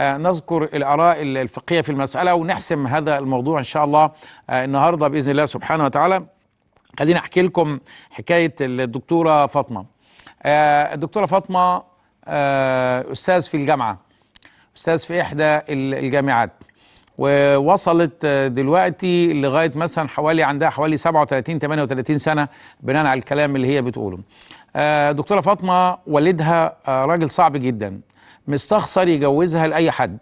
آه، نذكر الآراء الفقهية في المسألة ونحسم هذا الموضوع إن شاء الله آه، النهاردة بإذن الله سبحانه وتعالى خليني أحكي لكم حكاية الدكتورة فاطمة آه، الدكتورة فاطمة أستاذ في الجامعة أستاذ في إحدى الجامعات ووصلت دلوقتي لغايه مثلا حوالي عندها حوالي 37 38 سنه بناء على الكلام اللي هي بتقوله. دكتوره فاطمه والدها راجل صعب جدا مستخسر يجوزها لاي حد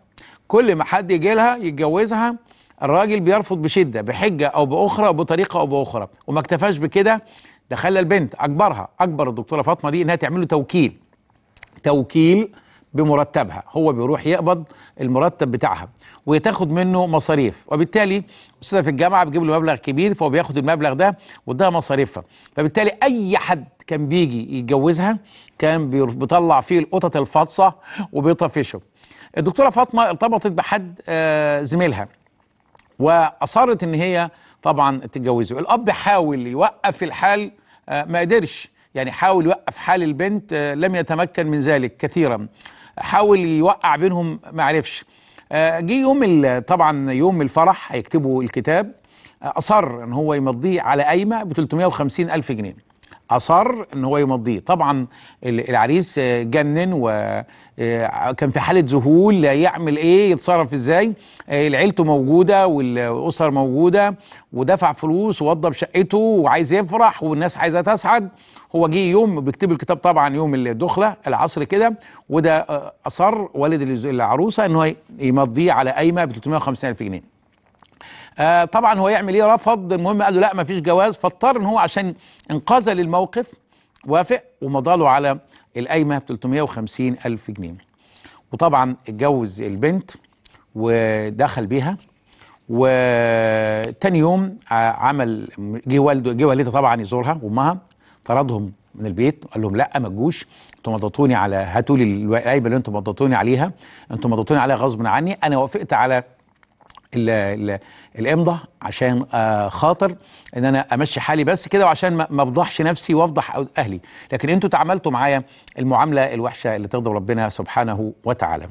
كل ما حد يجي لها يتجوزها الراجل بيرفض بشده بحجه او باخرى او بطريقه او باخرى وما اكتفاش بكده ده خلى البنت اجبرها اجبر الدكتوره فاطمه دي انها تعمل له توكيل توكيل بمرتبها هو بيروح يقبض المرتب بتاعها وتاخد منه مصاريف وبالتالي استاذه في الجامعه بتجيب له مبلغ كبير فهو بياخد المبلغ ده وده مصاريفها فبالتالي اي حد كان بيجي يتجوزها كان بيطلع فيه القطط الفاطسه وبيطفشه الدكتوره فاطمه ارتبطت بحد آه، زميلها واصرت ان هي طبعا تتجوزه الاب حاول يوقف الحال آه، ما قدرش يعني حاول يوقف حال البنت آه، لم يتمكن من ذلك كثيرا حاول يوقع بينهم ما عرفش آه، جه يوم طبعا يوم الفرح هيكتبوا الكتاب آه، اصر ان هو يمضيه على قايمه ب 350 الف جنيه اصر ان هو يمضيه طبعا العريس جنن وكان آه، في حاله ذهول يعمل ايه يتصرف ازاي آه، العيلته موجوده والاسر موجوده ودفع فلوس ووضب شقته وعايز يفرح والناس عايزه تسعد هو جه يوم بيكتب الكتاب طبعا يوم الدخله العصر كده وده آه، اصر والد العروسه ان هو يمضيه على قايمه ب 350 الف جنيه آه طبعا هو يعمل ايه رفض المهم قال له لا ما فيش جواز فاضطر ان هو عشان انقاذه للموقف وافق ومضى له على القايمه ب 350 الف جنيه وطبعا اتجوز البنت ودخل بيها وتاني يوم آه، عمل جه والده جه والدته طبعا يزورها وامها طردهم من البيت قال لهم لا ما تجوش انتوا مضيتوني على هاتوا لي القايمه اللي انتوا مضيتوني عليها انتوا مضيتوني عليها غصب عني انا وافقت على الامضه عشان آه، خاطر ان انا امشي حالي بس كده وعشان ما افضحش نفسي وافضح اهلي لكن انتوا تعاملتوا معايا المعامله الوحشه اللي تغضب ربنا سبحانه وتعالى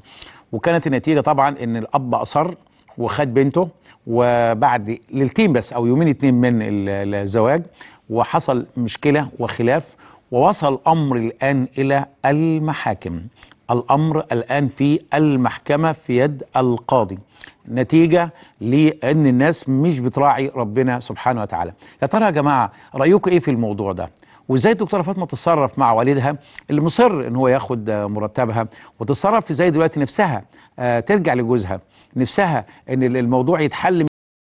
وكانت النتيجه طبعا ان الاب اصر وخد بنته وبعد ليلتين بس او يومين اتنين من الزواج وحصل مشكله وخلاف ووصل الامر الان الى المحاكم الامر الان في المحكمه في يد القاضي نتيجة لأن الناس مش بتراعي ربنا سبحانه وتعالى يا ترى يا جماعة رأيكم إيه في الموضوع ده وازاي الدكتوره فاطمه تتصرف مع والدها اللي مصر ان هو ياخد مرتبها وتتصرف ازاي دلوقتي نفسها آه، ترجع لجوزها نفسها ان الموضوع يتحل